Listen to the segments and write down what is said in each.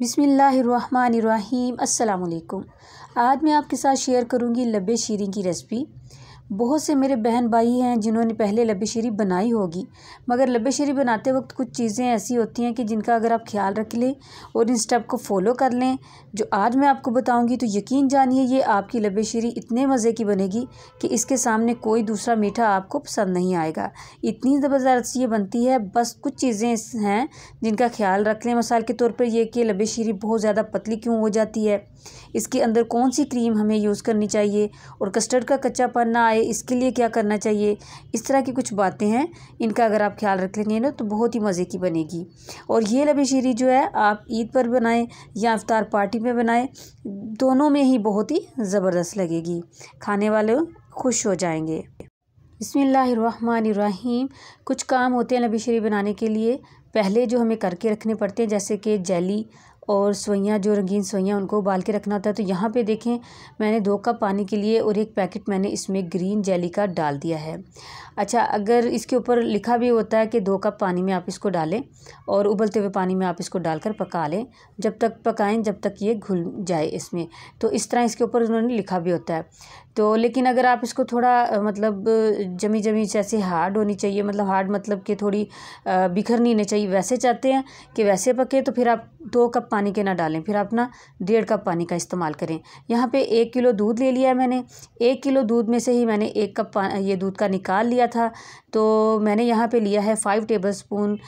बिसमीम् अल्लाम आज मैं आपके साथ शेयर करूँगी लब्बे शीरी की रेसिपी बहुत से मेरे बहन भाई हैं जिन्होंने पहले लब बनाई होगी मगर लब शरी बनाते वक्त कुछ चीज़ें ऐसी होती हैं कि जिनका अगर आप ख्याल रख लें और इन स्टेप को फॉलो कर लें जो आज मैं आपको बताऊंगी तो यकीन जानिए ये आपकी लब इतने मज़े की बनेगी कि इसके सामने कोई दूसरा मीठा आपको पसंद नहीं आएगा इतनी ज़बरदस्त ये बनती है बस कुछ चीज़ें हैं जिनका ख्याल रख लें मिसाल के तौर पर यह कि लब बहुत ज़्यादा पतली क्यों हो जाती है इसके अंदर कौन सी क्रीम हमें यूज़ करनी चाहिए और कस्टर्ड का कच्चा पन्ना आए इसके लिए क्या करना चाहिए इस तरह की कुछ बातें हैं इनका अगर आप ख्याल रख लेंगे ना तो बहुत ही मज़े की बनेगी और ये लबे शीरी जो है आप ईद पर बनाएं या अफ्तार पार्टी में बनाएं दोनों में ही बहुत ही ज़बरदस्त लगेगी खाने वाले खुश हो जाएंगे बसमीम कुछ काम होते हैं लबी बनाने के लिए पहले जो हमें करके रखने पड़ते हैं जैसे कि जेली और सोइयाँ जो रंगीन सोइयाँ उनको उबाल के रखना होता है तो यहाँ पे देखें मैंने दो कप पानी के लिए और एक पैकेट मैंने इसमें ग्रीन जेली का डाल दिया है अच्छा अगर इसके ऊपर लिखा भी होता है कि दो कप पानी में आप इसको डालें और उबलते हुए पानी में आप इसको डालकर पका लें जब तक पकाएं जब तक ये घुल जाए इसमें तो इस तरह इसके ऊपर उन्होंने लिखा भी होता है तो लेकिन अगर आप इसको थोड़ा मतलब जमी जमी जैसे हार्ड होनी चाहिए मतलब हार्ड मतलब कि थोड़ी बिखरनी नहीं चाहिए वैसे चाहते हैं कि वैसे पके तो फिर आप दो कप पानी के ना डालें फिर आप ना डेढ़ कप पानी का इस्तेमाल करें यहाँ पे एक किलो दूध ले लिया है मैंने एक किलो दूध में से ही मैंने एक कप ये दूध का निकाल लिया था तो मैंने यहाँ पर लिया है five tablespoon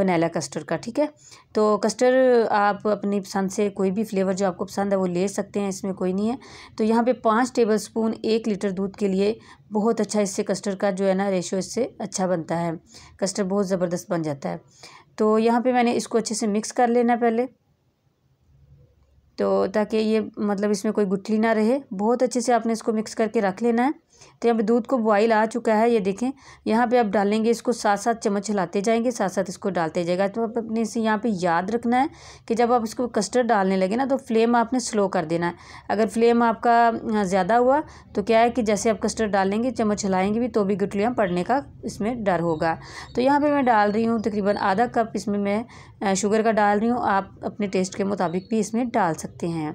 vanilla custard का ठीक है तो कस्टर्ड आप अपनी पसंद से कोई भी फ्लेवर जो आपको पसंद है वो ले सकते हैं इसमें कोई नहीं है तो यहाँ पर पाँच टेबल स्पून स्पून एक लीटर दूध के लिए बहुत अच्छा इससे कस्टर्ड का जो है ना रेशो इससे अच्छा बनता है कस्टर्ड बहुत ज़बरदस्त बन जाता है तो यहाँ पे मैंने इसको अच्छे से मिक्स कर लेना पहले तो ताकि ये मतलब इसमें कोई गुठली ना रहे बहुत अच्छे से आपने इसको मिक्स करके रख लेना है तो यहाँ पर दूध को बॉइल आ चुका है ये देखें यहाँ पे आप डालेंगे इसको साथ साथ चम्मच हिलाते जाएंगे साथ साथ इसको डालते जाएगा तो आप अपने से यहाँ पे याद रखना है कि जब आप इसको कस्टर्ड डालने लगे ना तो फ्लेम आपने स्लो कर देना है अगर फ्लेम आपका ज़्यादा हुआ तो क्या है कि जैसे आप कस्टर्ड डालेंगे चम्मच हिलाएंगे भी तो भी गुटलियाँ पड़ने का इसमें डर होगा तो यहाँ पर मैं डाल रही हूँ तकरीबन आधा कप इसमें मैं शुगर का डाल रही हूँ आप अपने टेस्ट के मुताबिक भी इसमें डाल सकते हैं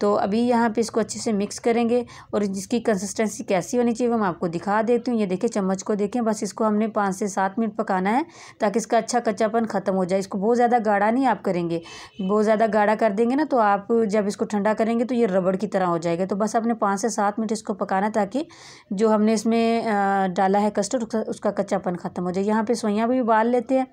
तो अभी यहाँ पे इसको अच्छे से मिक्स करेंगे और जिसकी कंसिस्टेंसी कैसी होनी चाहिए वो मैं आपको दिखा देती हूँ ये देखिए चम्मच को देखें बस इसको हमने पाँच से सात मिनट पकाना है ताकि इसका अच्छा कच्चापन ख़त्म हो जाए इसको बहुत ज़्यादा गाढ़ा नहीं आप करेंगे बहुत ज़्यादा गाढ़ा कर देंगे ना तो आप जब इसको ठंडा करेंगे तो ये रबड़ की तरह हो जाएगा तो बस आपने पाँच से सात मिनट इसको पकाना ताकि जो हमने इसमें डाला है कस्टर्ड उसका कच्चापन ख़त्म हो जाए यहाँ पर सोइयाँ भी उबाल लेते हैं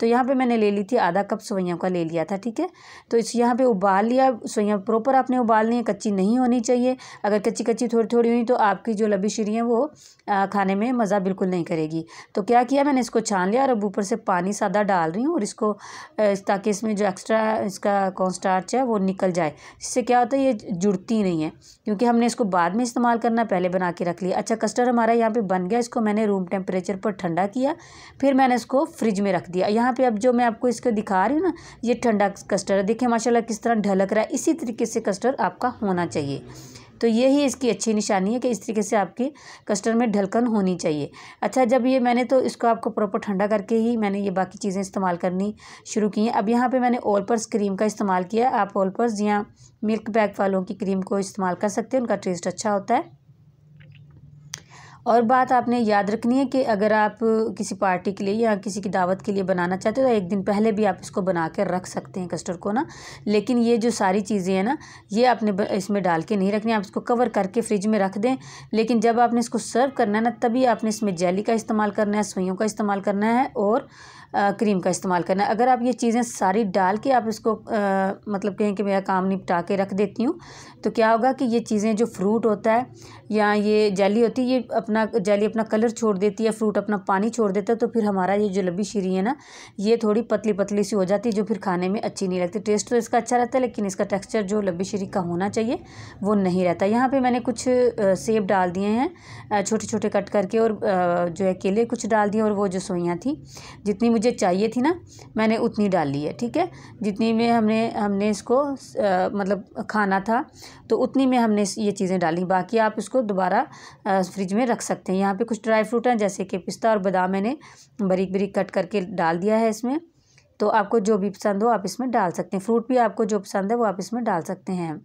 तो यहाँ पे मैंने ले ली थी आधा कप सोइयाँ का ले लिया था ठीक है तो इस यहाँ पे उबाल लिया सोइयाँ प्रॉपर आपने उबालनी है कच्ची नहीं होनी चाहिए अगर कच्ची कच्ची थोड़ी थोड़ी हुई तो आपकी जो लबी शीरी है वो आ, खाने में मज़ा बिल्कुल नहीं करेगी तो क्या किया मैंने इसको छान लिया और अब ऊपर से पानी सादा डाल रही हूँ और इसको ताकि इसमें जो एक्स्ट्रा इसका कॉन्स्टार्च है वो निकल जाए इससे क्या होता है ये जुड़ती नहीं है क्योंकि हमने इसको बाद में इस्तेमाल करना पहले बना के रख लिया अच्छा कस्टर्ड हमारा यहाँ पर बन गया इसको मैंने रूम टेम्परेचर पर ठंडा किया फिर मैंने इसको फ्रिज में रख दिया यहाँ यहाँ पे अब जो मैं आपको इसको दिखा रही हूँ ना ये ठंडा कस्टर्ड है देखिए माशाल्लाह किस तरह ढलक रहा है इसी तरीके से कस्टर्ड आपका होना चाहिए तो यही इसकी अच्छी निशानी है कि इस तरीके से आपकी कस्टर्ड में ढलकन होनी चाहिए अच्छा जब ये मैंने तो इसको आपको प्रॉपर ठंडा करके ही मैंने ये बाकी चीज़ें इस्तेमाल करनी शुरू की हैं अब यहाँ पे मैंने ओलपर्स क्रीम का इस्तेमाल किया आप ओलपर्स या मिल्क बैग वालों की क्रीम को इस्तेमाल कर सकते हैं उनका टेस्ट अच्छा होता है और बात आपने याद रखनी है कि अगर आप किसी पार्टी के लिए या किसी की दावत के लिए बनाना चाहते हो तो एक दिन पहले भी आप इसको बना कर रख सकते हैं कस्टर्ड को ना लेकिन ये जो सारी चीज़ें हैं ना ये आपने इसमें डाल के नहीं रखनी आप इसको कवर करके फ्रिज में रख दें लेकिन जब आपने इसको सर्व करना है ना तभी आपने इसमें जैली का इस्तेमाल करना है सुइयों का इस्तेमाल करना है और क्रीम का इस्तेमाल करना अगर आप ये चीज़ें सारी डाल के आप इसको आ, मतलब कहें कि मेरा काम निपटा के रख देती हूँ तो क्या होगा कि ये चीज़ें जो फ्रूट होता है या ये जैली होती है ये अपना जैली अपना कलर छोड़ देती है फ्रूट अपना पानी छोड़ देता है तो फिर हमारा ये जो लब्बी शीरी है ना ये थोड़ी पतली पतली सी हो जाती है जो फिर खाने में अच्छी नहीं लगती टेस्ट तो इसका अच्छा रहता है लेकिन इसका टेक्स्चर जो लब्बी शीरी का होना चाहिए वो नहीं रहता यहाँ पर मैंने कुछ सेब डाल दिए हैं छोटे छोटे कट करके और जो है केले कुछ डाल दिए और वो जो सोइयाँ थी जितनी मुझे चाहिए थी ना मैंने उतनी डाली है ठीक है जितनी में हमने हमने इसको आ, मतलब खाना था तो उतनी में हमने ये चीज़ें डाली बाकी आप इसको दोबारा फ्रिज में रख सकते हैं यहाँ पे कुछ ड्राई फ्रूट हैं जैसे कि पिस्ता और बादाम मैंने बरीक बरीक कट करके डाल दिया है इसमें तो आपको जो भी पसंद हो आप इसमें डाल सकते हैं फ्रूट भी आपको जो पसंद है वो आप इसमें डाल सकते हैं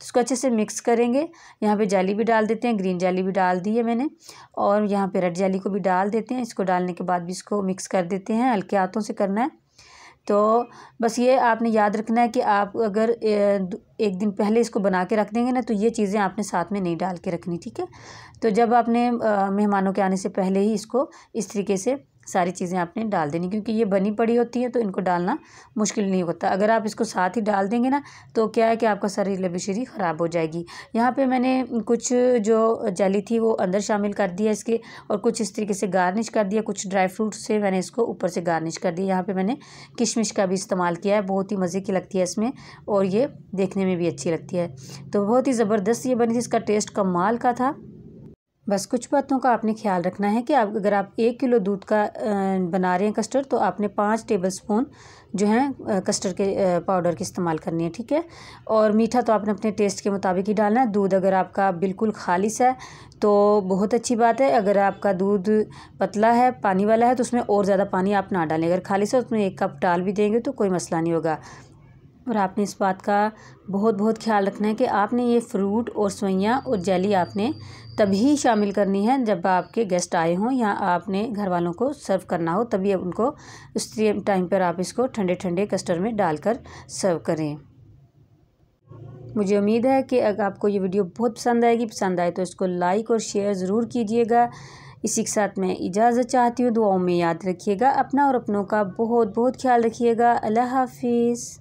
तो इसको अच्छे से मिक्स करेंगे यहाँ पे जाली भी डाल देते हैं ग्रीन जाली भी डाल दी है मैंने और यहाँ पे रेड जाली को भी डाल देते हैं इसको डालने के बाद भी इसको मिक्स कर देते हैं हल्के हाथों से करना है तो बस ये आपने याद रखना है कि आप अगर एक दिन पहले इसको बना के रख देंगे ना तो ये चीज़ें आपने साथ में नहीं डाल के रखनी ठीक है तो जब आपने मेहमानों के आने से पहले ही इसको इस तरीके से सारी चीज़ें आपने डाल देनी क्योंकि ये बनी पड़ी होती है तो इनको डालना मुश्किल नहीं होता अगर आप इसको साथ ही डाल देंगे ना तो क्या है कि आपका सारी लबिशरी ख़राब हो जाएगी यहाँ पर मैंने कुछ जो जली थी वो अंदर शामिल कर दिया इसके और कुछ इस तरीके से गार्निश कर दिया कुछ ड्राई फ्रूट से मैंने इसको ऊपर से गार्निश कर दिया यहाँ पर मैंने किशमिश का भी इस्तेमाल किया है बहुत ही मज़े की लगती है इसमें और ये देखने में भी अच्छी लगती है तो बहुत ही ज़बरदस्त ये बनी थी इसका टेस्ट कमाल का था बस कुछ बातों का आपने ख्याल रखना है कि आप अगर आप एक किलो दूध का बना रहे हैं कस्टर्ड तो आपने पाँच टेबल स्पून जो है कस्टर्ड के पाउडर के इस्तेमाल करनी है ठीक है और मीठा तो आपने अपने टेस्ट के मुताबिक ही डालना है दूध अगर आपका बिल्कुल खालिश है तो बहुत अच्छी बात है अगर आपका दूध पतला है पानी वाला है तो उसमें और ज़्यादा पानी आप ना डालें अगर खालिश है तो उसमें एक कप डाल भी देंगे तो कोई मसला नहीं होगा और आपने इस बात का बहुत बहुत ख्याल रखना है कि आपने ये फ्रूट और सोइयाँ और जेली आपने तभी शामिल करनी है जब आपके गेस्ट आए हों या आपने घर वालों को सर्व करना हो तभी उनको उस टाइम पर आप इसको ठंडे ठंडे कस्टर्ड में डालकर सर्व करें मुझे उम्मीद है कि अगर आपको ये वीडियो बहुत पसंद आएगी पसंद आए तो इसको लाइक और शेयर ज़रूर कीजिएगा इसी के साथ मैं इजाज़त चाहती हूँ दुआओं में याद रखिएगा अपना और अपनों का बहुत बहुत ख्याल रखिएगा अल्लाह हाफिज़